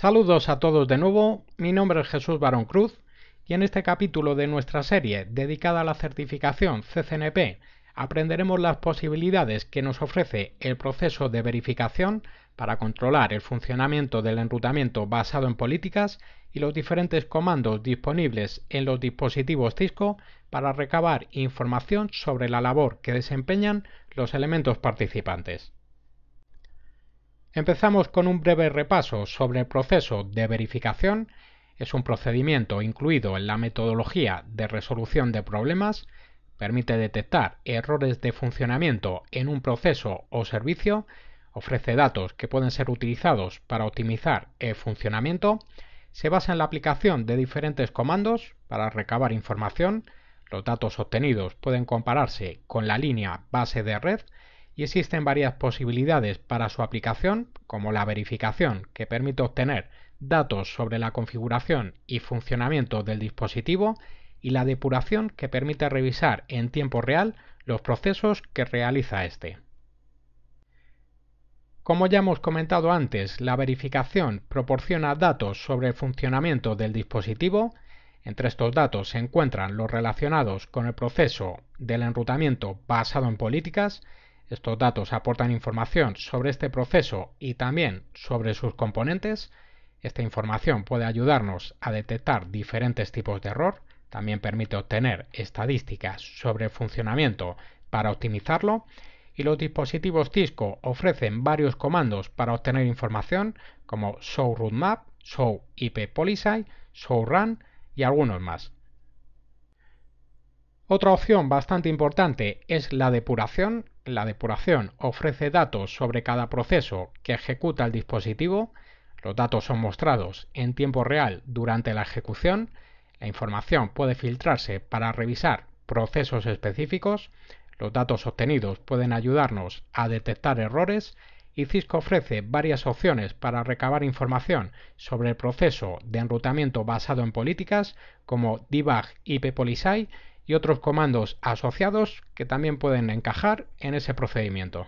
Saludos a todos de nuevo, mi nombre es Jesús Barón Cruz y en este capítulo de nuestra serie dedicada a la certificación CCNP aprenderemos las posibilidades que nos ofrece el proceso de verificación para controlar el funcionamiento del enrutamiento basado en políticas y los diferentes comandos disponibles en los dispositivos Cisco para recabar información sobre la labor que desempeñan los elementos participantes. Empezamos con un breve repaso sobre el proceso de verificación. Es un procedimiento incluido en la metodología de resolución de problemas. Permite detectar errores de funcionamiento en un proceso o servicio. Ofrece datos que pueden ser utilizados para optimizar el funcionamiento. Se basa en la aplicación de diferentes comandos para recabar información. Los datos obtenidos pueden compararse con la línea base de red y existen varias posibilidades para su aplicación, como la verificación, que permite obtener datos sobre la configuración y funcionamiento del dispositivo, y la depuración, que permite revisar en tiempo real los procesos que realiza este. Como ya hemos comentado antes, la verificación proporciona datos sobre el funcionamiento del dispositivo, entre estos datos se encuentran los relacionados con el proceso del enrutamiento basado en políticas, estos datos aportan información sobre este proceso y también sobre sus componentes. Esta información puede ayudarnos a detectar diferentes tipos de error, también permite obtener estadísticas sobre el funcionamiento para optimizarlo y los dispositivos Cisco ofrecen varios comandos para obtener información como show roadmap, show ip policy, show run y algunos más. Otra opción bastante importante es la depuración. La depuración ofrece datos sobre cada proceso que ejecuta el dispositivo. Los datos son mostrados en tiempo real durante la ejecución. La información puede filtrarse para revisar procesos específicos. Los datos obtenidos pueden ayudarnos a detectar errores y Cisco ofrece varias opciones para recabar información sobre el proceso de enrutamiento basado en políticas como debug IP y otros comandos asociados que también pueden encajar en ese procedimiento.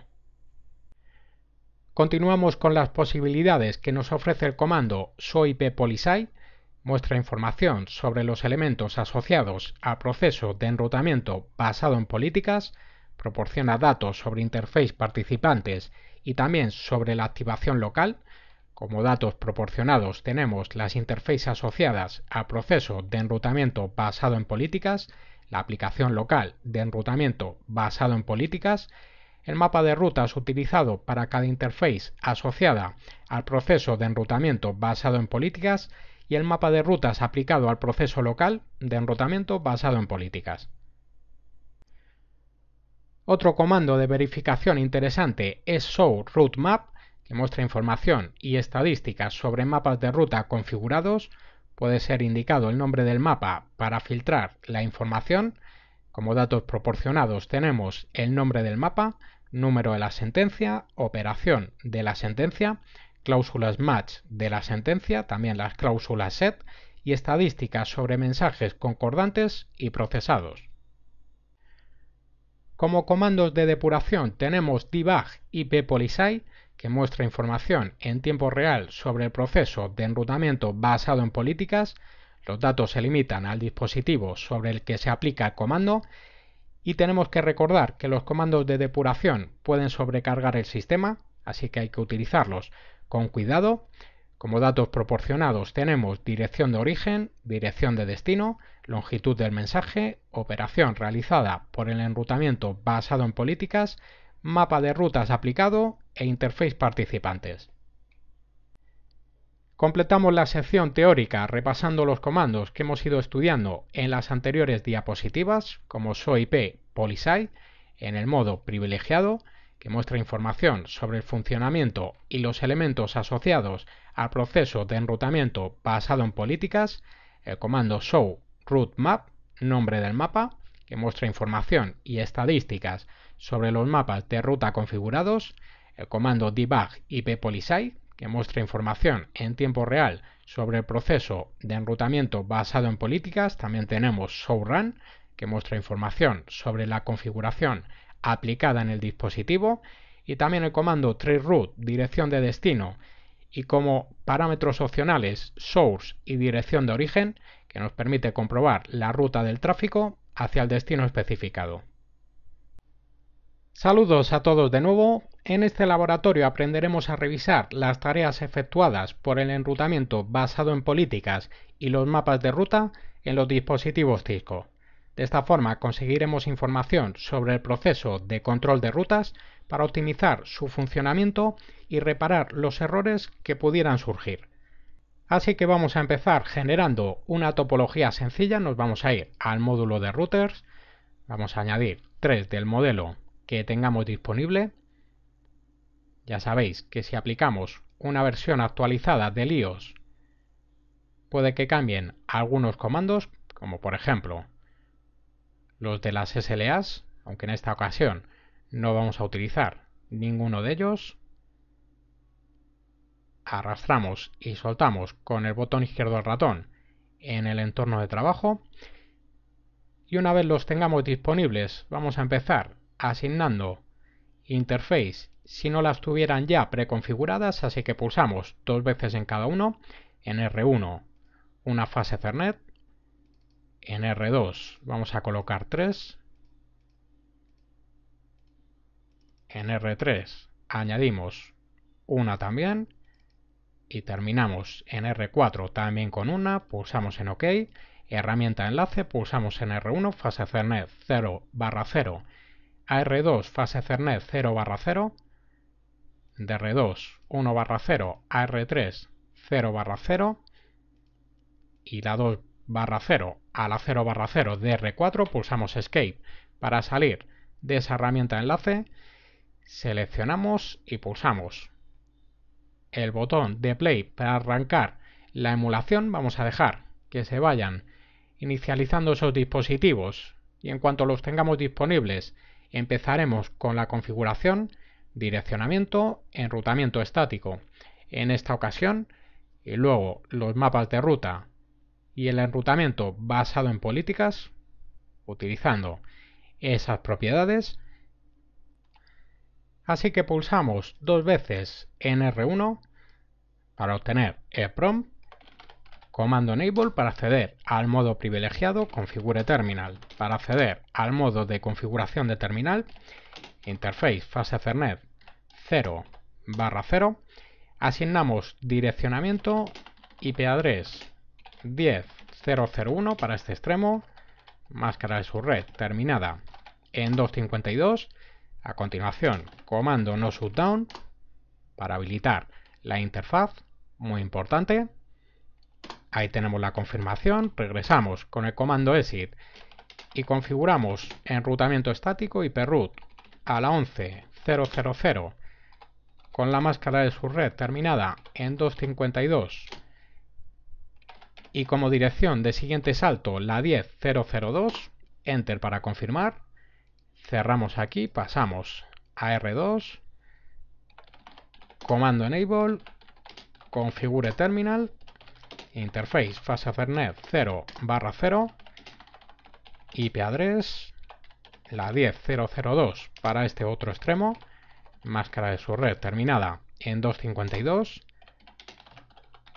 Continuamos con las posibilidades que nos ofrece el comando soip muestra información sobre los elementos asociados al proceso de enrutamiento basado en políticas, proporciona datos sobre interface participantes y también sobre la activación local. Como datos proporcionados tenemos las interfaces asociadas a proceso de enrutamiento basado en políticas, la aplicación local de enrutamiento basado en políticas, el mapa de rutas utilizado para cada interface asociada al proceso de enrutamiento basado en políticas y el mapa de rutas aplicado al proceso local de enrutamiento basado en políticas. Otro comando de verificación interesante es show route map, que muestra información y estadísticas sobre mapas de ruta configurados. Puede ser indicado el nombre del mapa para filtrar la información. Como datos proporcionados tenemos el nombre del mapa, número de la sentencia, operación de la sentencia, cláusulas match de la sentencia, también las cláusulas set y estadísticas sobre mensajes concordantes y procesados. Como comandos de depuración tenemos debug y ppolisai, que muestra información en tiempo real sobre el proceso de enrutamiento basado en políticas, los datos se limitan al dispositivo sobre el que se aplica el comando y tenemos que recordar que los comandos de depuración pueden sobrecargar el sistema, así que hay que utilizarlos con cuidado. Como datos proporcionados tenemos dirección de origen, dirección de destino, longitud del mensaje, operación realizada por el enrutamiento basado en políticas, mapa de rutas aplicado e interface participantes. Completamos la sección teórica repasando los comandos que hemos ido estudiando en las anteriores diapositivas, como ip Polisai, en el modo privilegiado, que muestra información sobre el funcionamiento y los elementos asociados al proceso de enrutamiento basado en políticas, el comando show root map, nombre del mapa, que muestra información y estadísticas sobre los mapas de ruta configurados, el comando debug IP Polisai, que muestra información en tiempo real sobre el proceso de enrutamiento basado en políticas, también tenemos showrun, que muestra información sobre la configuración aplicada en el dispositivo, y también el comando root dirección de destino, y como parámetros opcionales source y dirección de origen, que nos permite comprobar la ruta del tráfico hacia el destino especificado. Saludos a todos de nuevo. En este laboratorio aprenderemos a revisar las tareas efectuadas por el enrutamiento basado en políticas y los mapas de ruta en los dispositivos Cisco. De esta forma conseguiremos información sobre el proceso de control de rutas para optimizar su funcionamiento y reparar los errores que pudieran surgir. Así que vamos a empezar generando una topología sencilla, nos vamos a ir al módulo de routers, vamos a añadir tres del modelo que tengamos disponible. Ya sabéis que si aplicamos una versión actualizada de iOS, puede que cambien algunos comandos, como por ejemplo los de las SLAs, aunque en esta ocasión no vamos a utilizar ninguno de ellos arrastramos y soltamos con el botón izquierdo del ratón en el entorno de trabajo. Y una vez los tengamos disponibles, vamos a empezar asignando interface si no las tuvieran ya preconfiguradas, así que pulsamos dos veces en cada uno, en R1 una fase cernet en R2 vamos a colocar 3, en R3 añadimos una también y terminamos en R4 también con una, pulsamos en OK, herramienta enlace, pulsamos en R1, fase cernet 0 barra 0, a R2 fase cernet 0 barra 0, de R2 1 barra 0 a R3 0 barra 0 y la 2 barra 0 a la 0 barra 0 de R4 pulsamos Escape para salir de esa herramienta enlace, seleccionamos y pulsamos el botón de play para arrancar la emulación, vamos a dejar que se vayan inicializando esos dispositivos y en cuanto los tengamos disponibles empezaremos con la configuración, direccionamiento, enrutamiento estático en esta ocasión y luego los mapas de ruta y el enrutamiento basado en políticas utilizando esas propiedades Así que pulsamos dos veces en R1 para obtener EPROM, comando enable para acceder al modo privilegiado configure terminal, para acceder al modo de configuración de terminal, interface fase Ethernet 0 0, asignamos direccionamiento IP address 10001 para este extremo, máscara de su red terminada en 252 a continuación, comando no shutdown para habilitar la interfaz, muy importante. Ahí tenemos la confirmación, regresamos con el comando exit y configuramos enrutamiento estático y route a la 11.000 con la máscara de su red terminada en 252 y como dirección de siguiente salto la 10.002, enter para confirmar cerramos aquí, pasamos a R2, comando enable, configure terminal, interface fase ethernet 0 barra 0, IP address, la 10002 para este otro extremo, máscara de su red terminada en 252,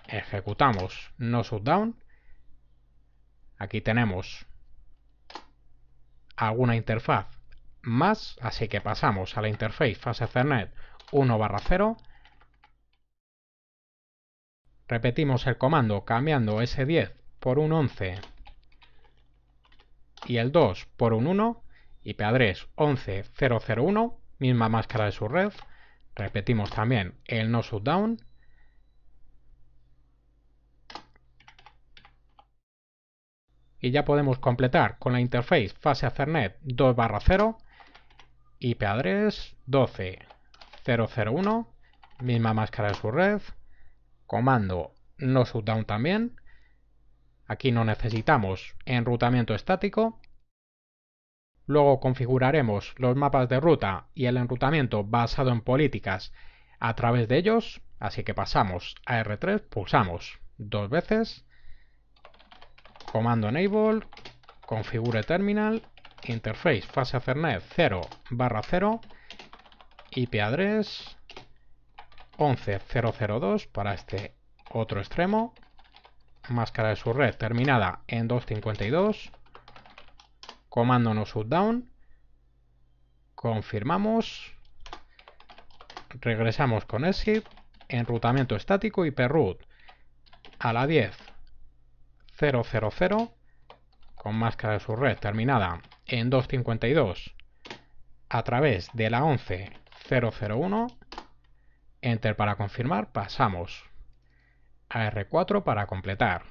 ejecutamos no shutdown, aquí tenemos alguna interfaz más, así que pasamos a la interface fase Ethernet 1 barra 0. Repetimos el comando cambiando ese 10 por un 11 y el 2 por un 1, IP address 11001, misma máscara de su red. Repetimos también el no shutdown. Y ya podemos completar con la interface fase Ethernet 2 barra 0 IP-address 12.001, misma máscara de su red, comando no shutdown también. Aquí no necesitamos enrutamiento estático. Luego configuraremos los mapas de ruta y el enrutamiento basado en políticas a través de ellos. Así que pasamos a R3, pulsamos dos veces, comando enable, configure terminal interface fase Ethernet 0 barra 0 IP address 11002 para este otro extremo máscara de su red terminada en 252 comando no shutdown confirmamos regresamos con exit enrutamiento estático IP root a la 10.0.0.0 con máscara de su red terminada en 252 a través de la 11001, enter para confirmar, pasamos a R4 para completar.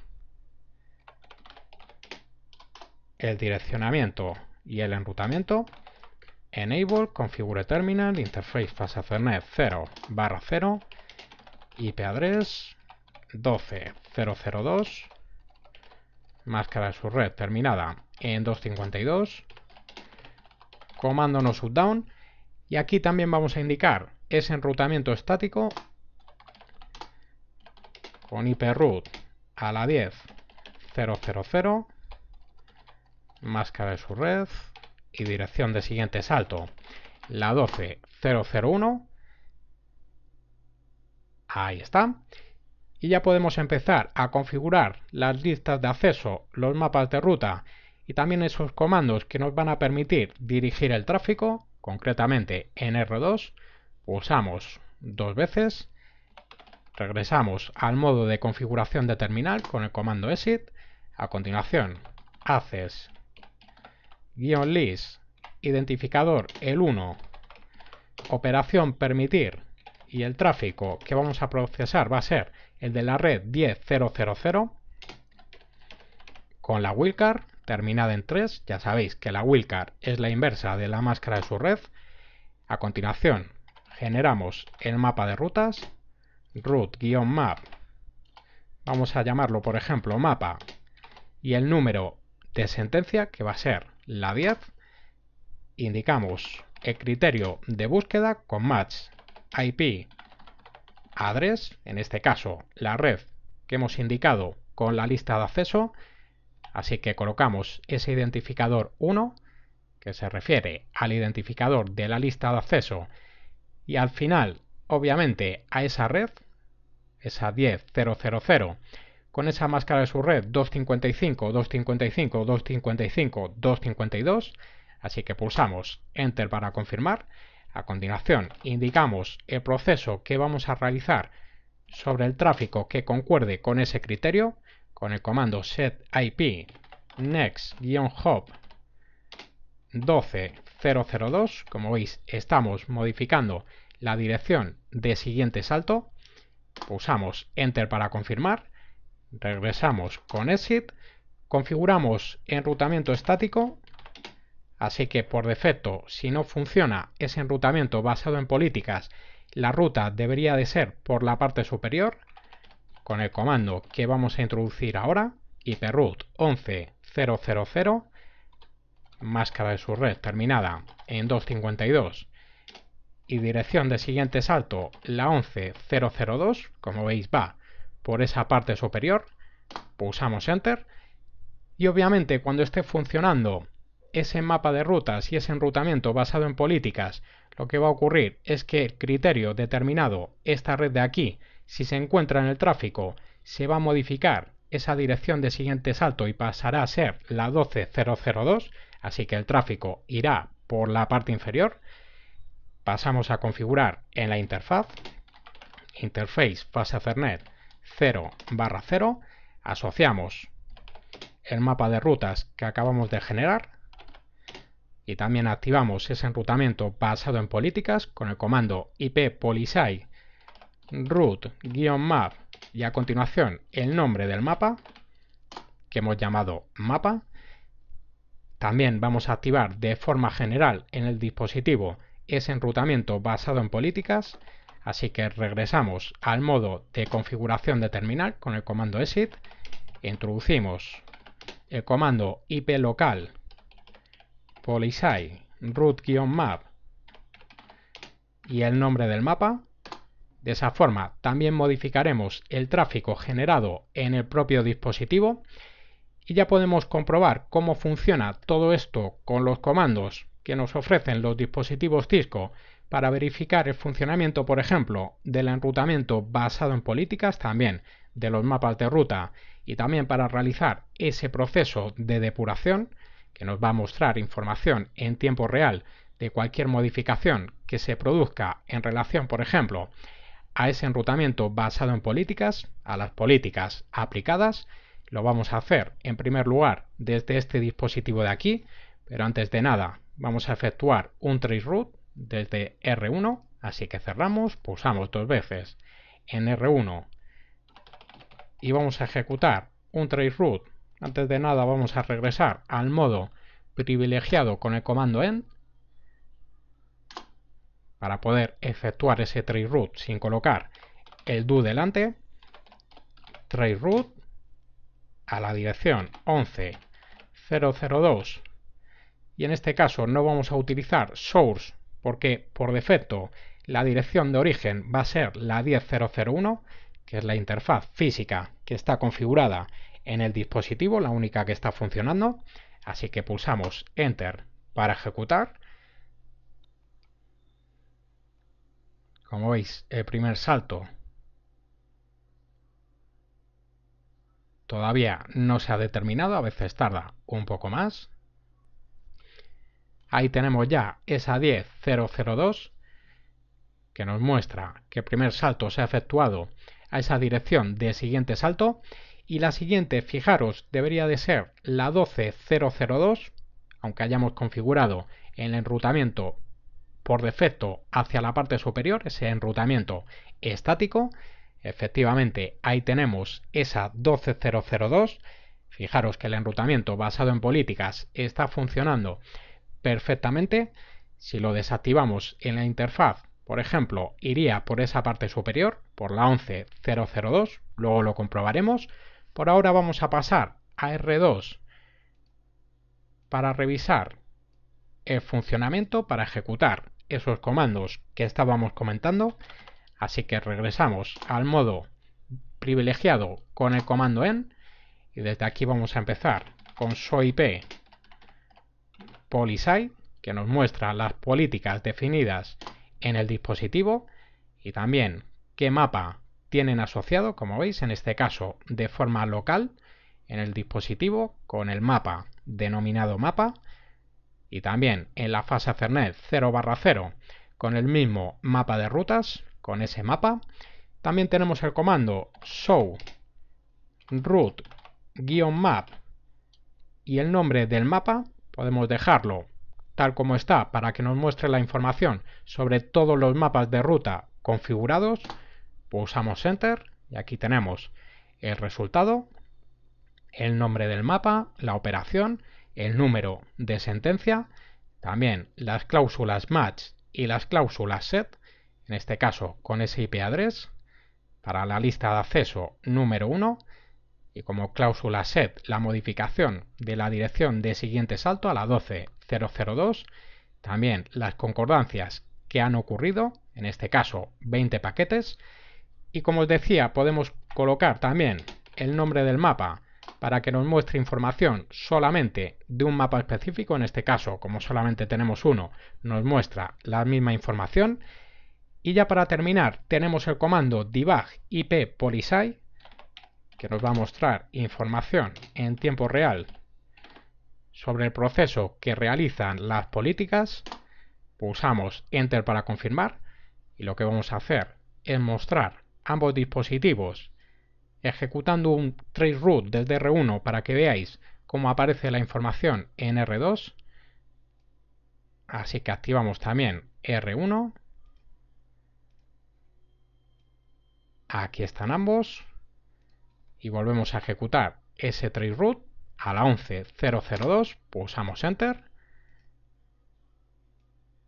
El direccionamiento y el enrutamiento. Enable, configure terminal, interface fase Ethernet 0 barra 0, IP address 12002 máscara de su red terminada en 252, comando no shutdown, y aquí también vamos a indicar ese enrutamiento estático con root a la 10.0.0.0, máscara de su red y dirección de siguiente salto la 12.0.0.1, Ahí está y ya podemos empezar a configurar las listas de acceso, los mapas de ruta y también esos comandos que nos van a permitir dirigir el tráfico, concretamente en R2, pulsamos dos veces, regresamos al modo de configuración de terminal con el comando exit, a continuación haces guión list identificador el 1 operación permitir y el tráfico que vamos a procesar va a ser el de la red 10000 con la wildcard terminada en 3. Ya sabéis que la wildcard es la inversa de la máscara de su red. A continuación, generamos el mapa de rutas, root-map, vamos a llamarlo por ejemplo mapa, y el número de sentencia que va a ser la 10, indicamos el criterio de búsqueda con match, IP adres, en este caso la red que hemos indicado con la lista de acceso, así que colocamos ese identificador 1, que se refiere al identificador de la lista de acceso, y al final, obviamente, a esa red, esa 10000, con esa máscara de su red 255, 255, 255, 252, así que pulsamos Enter para confirmar, a continuación, indicamos el proceso que vamos a realizar sobre el tráfico que concuerde con ese criterio, con el comando set ip next-hop 12002. Como veis, estamos modificando la dirección de siguiente salto. Pulsamos Enter para confirmar. Regresamos con Exit. Configuramos enrutamiento estático. Así que por defecto, si no funciona ese enrutamiento basado en políticas, la ruta debería de ser por la parte superior con el comando que vamos a introducir ahora, route 11000, máscara de su red terminada en 252 y dirección de siguiente salto la 11002, como veis va por esa parte superior, pulsamos enter y obviamente cuando esté funcionando ese mapa de rutas y ese enrutamiento basado en políticas, lo que va a ocurrir es que el criterio determinado, esta red de aquí, si se encuentra en el tráfico, se va a modificar esa dirección de siguiente salto y pasará a ser la 12002, así que el tráfico irá por la parte inferior. Pasamos a configurar en la interfaz, interface fase Ethernet 0 barra 0, asociamos el mapa de rutas que acabamos de generar, y también activamos ese enrutamiento basado en políticas con el comando ip polisai root-map y a continuación el nombre del mapa que hemos llamado mapa. También vamos a activar de forma general en el dispositivo ese enrutamiento basado en políticas, así que regresamos al modo de configuración de terminal con el comando exit, introducimos el comando ip local Polisai, root-map y el nombre del mapa. De esa forma también modificaremos el tráfico generado en el propio dispositivo y ya podemos comprobar cómo funciona todo esto con los comandos que nos ofrecen los dispositivos Cisco para verificar el funcionamiento, por ejemplo, del enrutamiento basado en políticas, también de los mapas de ruta y también para realizar ese proceso de depuración que nos va a mostrar información en tiempo real de cualquier modificación que se produzca en relación, por ejemplo, a ese enrutamiento basado en políticas, a las políticas aplicadas, lo vamos a hacer en primer lugar desde este dispositivo de aquí, pero antes de nada vamos a efectuar un trace desde R1, así que cerramos, pulsamos dos veces en R1 y vamos a ejecutar un trace antes de nada vamos a regresar al modo privilegiado con el comando end para poder efectuar ese trace root sin colocar el do delante. traceroute a la dirección 11002 y en este caso no vamos a utilizar source porque por defecto la dirección de origen va a ser la 10001 que es la interfaz física que está configurada en el dispositivo, la única que está funcionando. Así que pulsamos Enter para ejecutar. Como veis, el primer salto todavía no se ha determinado, a veces tarda un poco más. Ahí tenemos ya esa 10002 que nos muestra que el primer salto se ha efectuado a esa dirección de siguiente salto y la siguiente, fijaros, debería de ser la 12002, aunque hayamos configurado el enrutamiento por defecto hacia la parte superior, ese enrutamiento estático. Efectivamente, ahí tenemos esa 12002. Fijaros que el enrutamiento basado en políticas está funcionando perfectamente. Si lo desactivamos en la interfaz, por ejemplo, iría por esa parte superior, por la 11002, luego lo comprobaremos, por ahora vamos a pasar a R2 para revisar el funcionamiento para ejecutar esos comandos que estábamos comentando. Así que regresamos al modo privilegiado con el comando en y desde aquí vamos a empezar con soip policy que nos muestra las políticas definidas en el dispositivo y también qué mapa tienen asociado, como veis, en este caso de forma local en el dispositivo con el mapa denominado mapa y también en la fase CERNET 0 0 con el mismo mapa de rutas, con ese mapa. También tenemos el comando show root-map y el nombre del mapa podemos dejarlo tal como está para que nos muestre la información sobre todos los mapas de ruta configurados Pulsamos Enter y aquí tenemos el resultado, el nombre del mapa, la operación, el número de sentencia, también las cláusulas match y las cláusulas set, en este caso con ese IP address, para la lista de acceso número 1 y como cláusula set la modificación de la dirección de siguiente salto a la 12002, también las concordancias que han ocurrido, en este caso 20 paquetes, y como os decía, podemos colocar también el nombre del mapa para que nos muestre información solamente de un mapa específico, en este caso, como solamente tenemos uno, nos muestra la misma información. Y ya para terminar, tenemos el comando debug ip polisai, que nos va a mostrar información en tiempo real sobre el proceso que realizan las políticas. Pulsamos Enter para confirmar y lo que vamos a hacer es mostrar ambos dispositivos ejecutando un traceroute desde R1 para que veáis cómo aparece la información en R2 así que activamos también R1 aquí están ambos y volvemos a ejecutar ese traceroute a la 11.002 pulsamos enter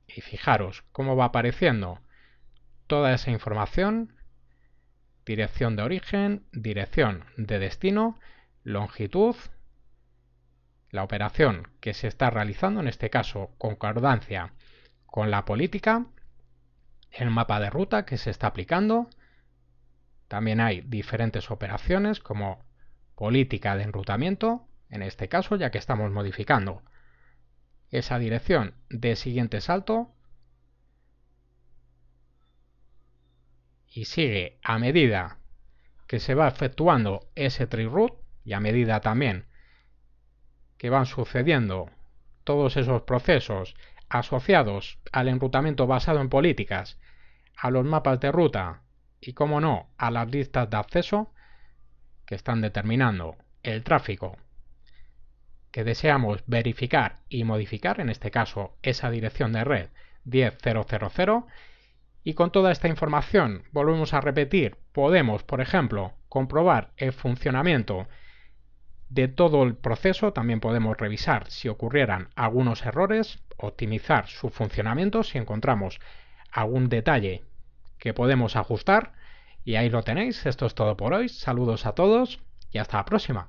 y fijaros cómo va apareciendo toda esa información dirección de origen, dirección de destino, longitud, la operación que se está realizando, en este caso concordancia con la política, el mapa de ruta que se está aplicando, también hay diferentes operaciones como política de enrutamiento, en este caso ya que estamos modificando esa dirección de siguiente salto, y sigue a medida que se va efectuando ese tree y a medida también que van sucediendo todos esos procesos asociados al enrutamiento basado en políticas, a los mapas de ruta y, como no, a las listas de acceso que están determinando el tráfico que deseamos verificar y modificar, en este caso esa dirección de red 10000, y con toda esta información, volvemos a repetir, podemos, por ejemplo, comprobar el funcionamiento de todo el proceso, también podemos revisar si ocurrieran algunos errores, optimizar su funcionamiento si encontramos algún detalle que podemos ajustar. Y ahí lo tenéis, esto es todo por hoy, saludos a todos y hasta la próxima.